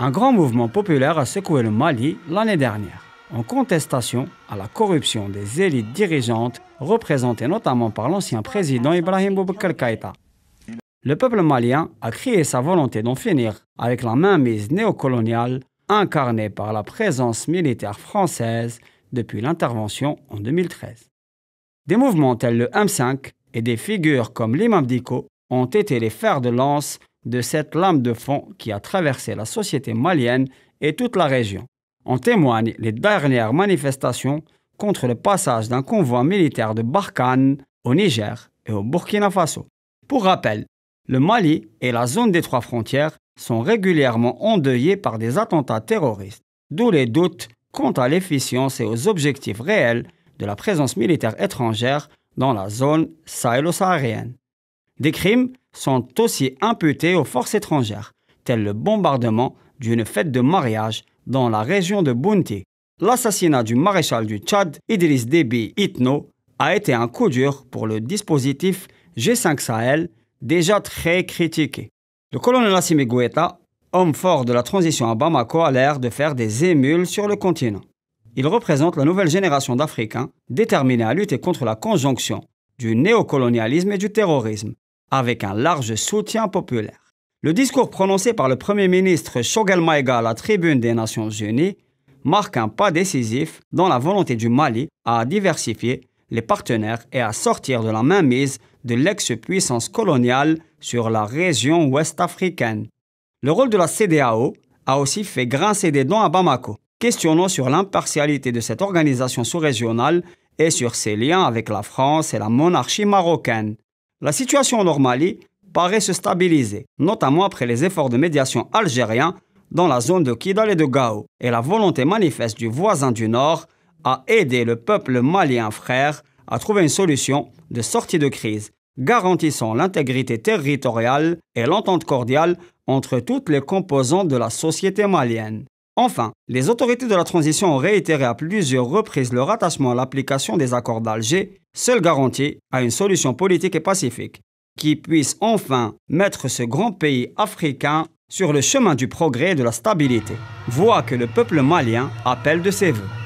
Un grand mouvement populaire a secoué le Mali l'année dernière, en contestation à la corruption des élites dirigeantes, représentées notamment par l'ancien président Ibrahim Boubacar Keïta. Le peuple malien a crié sa volonté d'en finir avec la mainmise néocoloniale incarnée par la présence militaire française depuis l'intervention en 2013. Des mouvements tels le M5 et des figures comme l'imam Diko ont été les fers de lance de cette lame de fond qui a traversé la société malienne et toute la région. En témoignent les dernières manifestations contre le passage d'un convoi militaire de Barkhane au Niger et au Burkina Faso. Pour rappel, le Mali et la zone des trois frontières sont régulièrement endeuillés par des attentats terroristes, d'où les doutes quant à l'efficience et aux objectifs réels de la présence militaire étrangère dans la zone sahélo-saharienne. Des crimes sont aussi imputés aux forces étrangères, tel le bombardement d'une fête de mariage dans la région de Bounty. L'assassinat du maréchal du Tchad, Idriss Déby Itno, a été un coup dur pour le dispositif G5 Sahel, déjà très critiqué. Le colonel Assimi Goïta, homme fort de la transition à Bamako, a l'air de faire des émules sur le continent. Il représente la nouvelle génération d'Africains déterminés à lutter contre la conjonction du néocolonialisme et du terrorisme, avec un large soutien populaire. Le discours prononcé par le Premier ministre Shogel Maïga à la tribune des Nations Unies marque un pas décisif dans la volonté du Mali à diversifier les partenaires et à sortir de la mainmise de l'ex-puissance coloniale sur la région ouest africaine. Le rôle de la CDAO a aussi fait grincer des dents à Bamako, questionnant sur l'impartialité de cette organisation sous-régionale et sur ses liens avec la France et la monarchie marocaine. La situation en Mali paraît se stabiliser, notamment après les efforts de médiation algériens dans la zone de Kidal et de Gao, et la volonté manifeste du voisin du Nord à aider le peuple malien frère à trouver une solution de sortie de crise, garantissant l'intégrité territoriale et l'entente cordiale entre toutes les composantes de la société malienne. Enfin, les autorités de la transition ont réitéré à plusieurs reprises leur attachement à l'application des accords d'Alger, seule garantie à une solution politique et pacifique, qui puisse enfin mettre ce grand pays africain sur le chemin du progrès et de la stabilité, Voix que le peuple malien appelle de ses voeux.